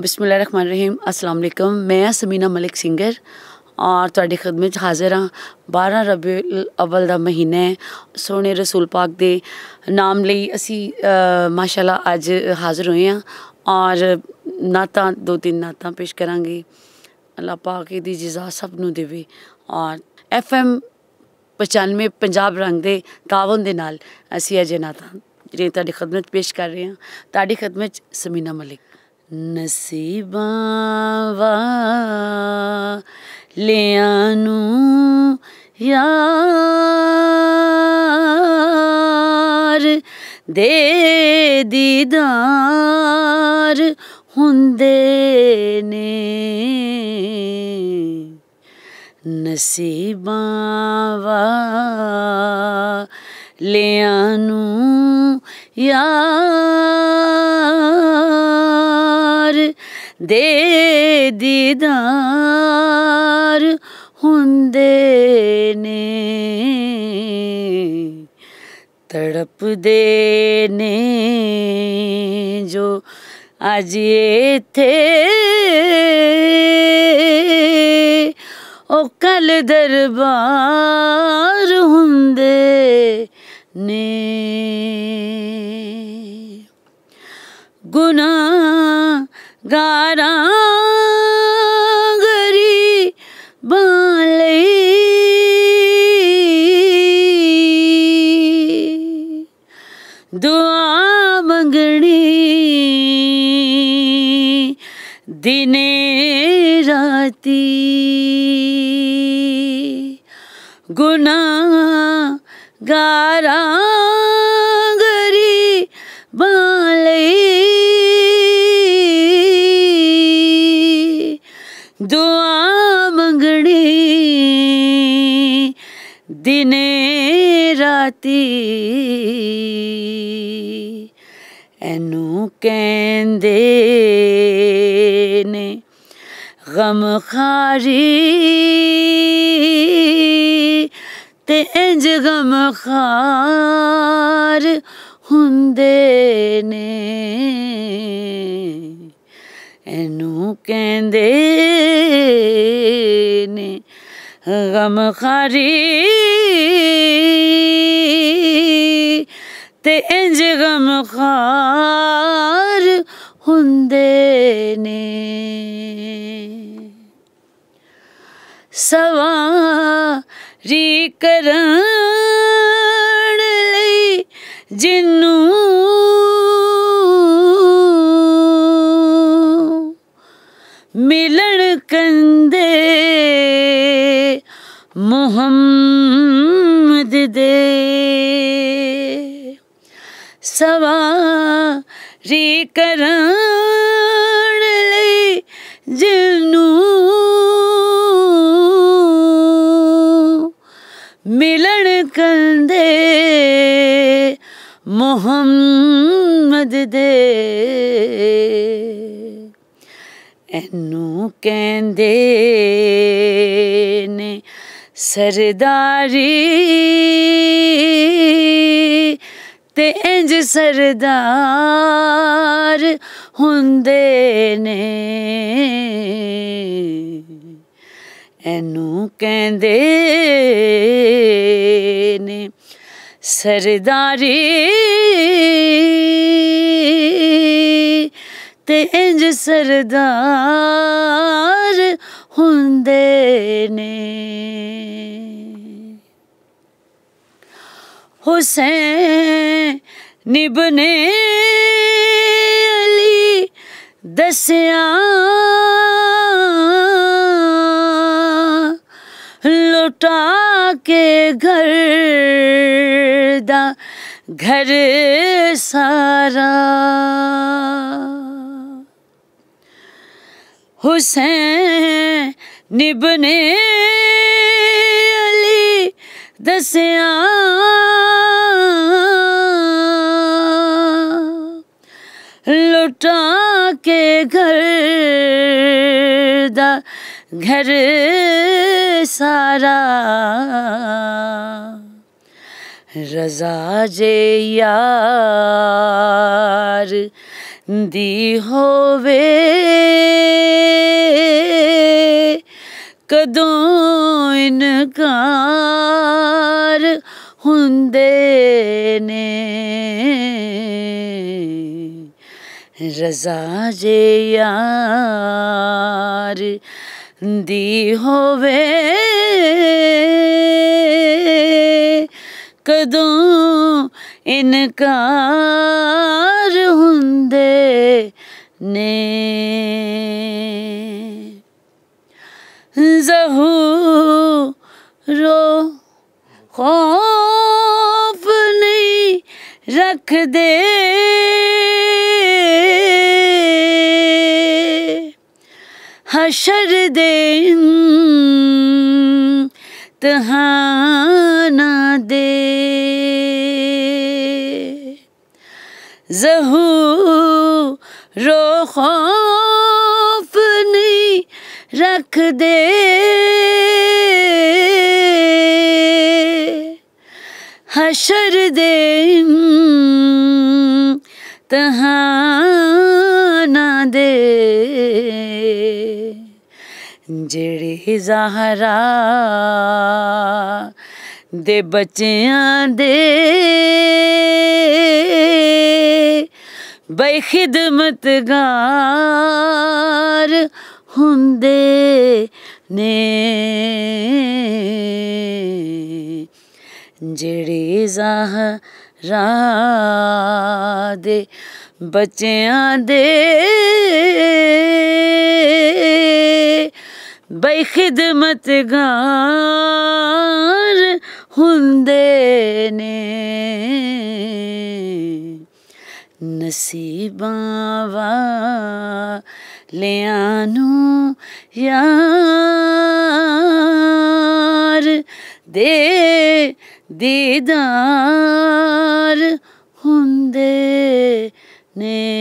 ਰਹੀਮ ਅਸਲਾਮ ਅਲੈਕਮ ਮੈਂ ਸਮੀਨਾ ਮਲਿਕ ਸਿੰਗਰ ਔਰ ਤੁਹਾਡੀ ਖidmat ਵਿੱਚ ਹਾਜ਼ਰ ਹਾਂ 12 ਰਬੀਉਲ ਅਵਲ ਦਾ ਮਹੀਨਾ ਹੈ ਸੋਹਣੇ ਰਸੂਲ ਪਾਕ ਦੇ ਨਾਮ ਲਈ ਅਸੀਂ ਮਾਸ਼ਾਅੱਲਾ ਅੱਜ ਹਾਜ਼ਰ ਹੋਏ ਹਾਂ ਔਰ ਨਾਤਾਂ ਦੋ ਤਿੰਨ ਨਾਤਾਂ ਪੇਸ਼ ਕਰਾਂਗੇ ਅੱਲਾ ਪਾਕ ਦੀ ਜਜ਼ਾ ਸਭ ਨੂੰ ਦੇਵੇ ਔਰ ਐਫ ਐਮ 95 ਪੰਜਾਬ ਰੰਗ ਦੇ ਤਾਵਨ ਦੇ ਨਾਲ ਅਸੀਂ ਅਜੇ ਨਾਤਾਂ ਜਿਹੜੀ ਤੁਹਾਡੀ ਖidmat ਪੇਸ਼ ਕਰ ਰਹੇ ਹਾਂ ਤੁਹਾਡੀ ਖidmat ਸਮੀਨਾ ਮਲਿਕ ਨਸੀਬਾਂ ਵਾਲਿਆਂ ਨੂੰ ਯਾਰ ਦੇ ਦੀਦਾਰ ਹੁੰਦੇ ਨੇ ਨਸੀਬਾਂ ਵਾਲਿਆਂ ਨੂੰ ਯਾਰ दे दीदार हुंदे ने तड़प देने जो अज थे ओ कल दरबार हुंदे ने गुनाह गारा गरी बाले दुआ मंगनी दिने राती गुना गारा ਦੁਆ ਮੰਗਣੀ ਦਿਨੇ ਰਾਤੀ ਐਨੂੰ ਕਹਿੰਦੇ ਨੇ ਗਮ ਖਾਰੀ ਤੇ ਇੰਜ ਗਮ ਖਾਰ ਹੁੰਦੇ ਨੇ ਐਨੂੰ ਕਹਿੰਦੇ ਨੇ ਗਮ ਖਾਰੀ ਤੇ ਇੰਜ ਗਮ ਖਾਰ ਹੁੰਦੇ ਨੇ ਸਵਾਰੀ ਕਰਾਂ सवारी कराण ले जिनू मिलन कंदे मोहम्मद दे एनू कहंदे ने सरदारी ਤੇ ਇੰਜ ਸਰਦਾਰ ਹੁੰਦੇ ਨੇ ਇਹਨੂੰ ਕਹਿੰਦੇ ਨੇ ਸਰਦਾਰੀ ਤੇ ਇੰਜ ਸਰਦਾਰ ਹੁੰਦੇ ਨੇ हुसैन निबने अली दसया लुटा के घर दा घर सारा हुसैन निबने अली दसया के घर दा घर सारा रजा जे यार दी होवे कदों इनकार हुंदे ने रजा जे यार दी होवे कदों इनकार हुंदे ने जहूरो खौफ नहीं रख दे हशर दे तहाना दे जहू रो खौफ नहीं रख दे हशर दे तहाना दे ਜਿਹੜੇ ਜ਼ਹਰਾ ਦੇ ਬੱਚਿਆਂ ਦੇ ਬਈ ਖਿਦਮਤਗਾਰ ਹੁੰਦੇ ਨੇ ਜਿਹੜੇ ਜ਼ਹਰਾ ਦੇ ਬੱਚਿਆਂ ਦੇ बखिदमतगार हुंदे ने नसीबां वालियानू यार दे दीदार हुंदे ने